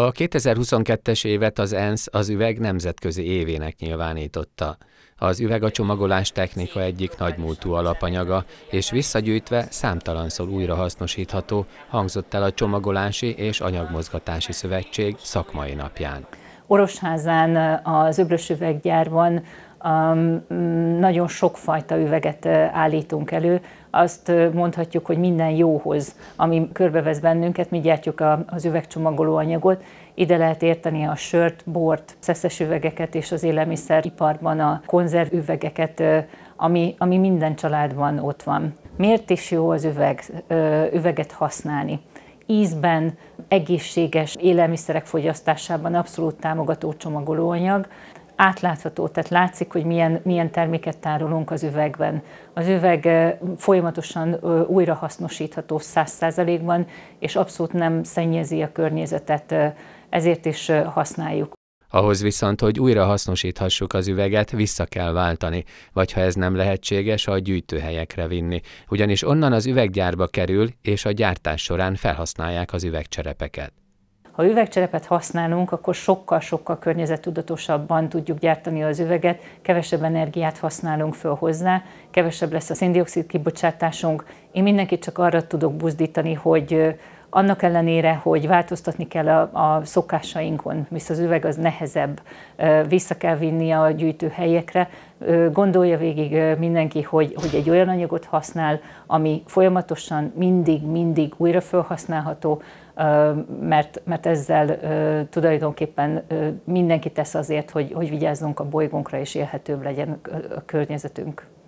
A 2022-es évet az ENSZ az üveg nemzetközi évének nyilvánította. Az üveg a csomagolás technika egyik nagymúltú alapanyaga, és visszagyűjtve számtalanszor újrahasznosítható, hangzott el a Csomagolási és Anyagmozgatási Szövetség szakmai napján. Orosházán az öblös üveggyárban um, nagyon sokfajta üveget állítunk elő. Azt mondhatjuk, hogy minden jóhoz, ami körbevez bennünket, mi gyártjuk az üvegcsomagoló anyagot. Ide lehet érteni a sört, bort, szeszes üvegeket és az élelmiszeriparban a konzervüvegeket, ami, ami minden családban ott van. Miért is jó az üveg, üveget használni? ízben egészséges élelmiszerek fogyasztásában abszolút támogató csomagolóanyag. Átlátható, tehát látszik, hogy milyen, milyen terméket tárolunk az üvegben. Az üveg folyamatosan újrahasznosítható száz százalékban, és abszolút nem szennyezi a környezetet, ezért is használjuk. Ahhoz viszont, hogy újra hasznosíthassuk az üveget, vissza kell váltani, vagy ha ez nem lehetséges, a gyűjtőhelyekre vinni, ugyanis onnan az üveggyárba kerül, és a gyártás során felhasználják az üvegcserepeket. Ha üvegcserepet használunk, akkor sokkal-sokkal környezettudatosabban tudjuk gyártani az üveget, kevesebb energiát használunk föl hozzá, kevesebb lesz a széndiokszid kibocsátásunk. Én mindenkit csak arra tudok buzdítani, hogy annak ellenére, hogy változtatni kell a, a szokásainkon, viszont az üveg az nehezebb, vissza kell vinni a gyűjtőhelyekre, gondolja végig mindenki, hogy, hogy egy olyan anyagot használ, ami folyamatosan mindig, mindig újra felhasználható, mert, mert ezzel tulajdonképpen mindenki tesz azért, hogy, hogy vigyázzunk a bolygónkra és élhetőbb legyen a környezetünk.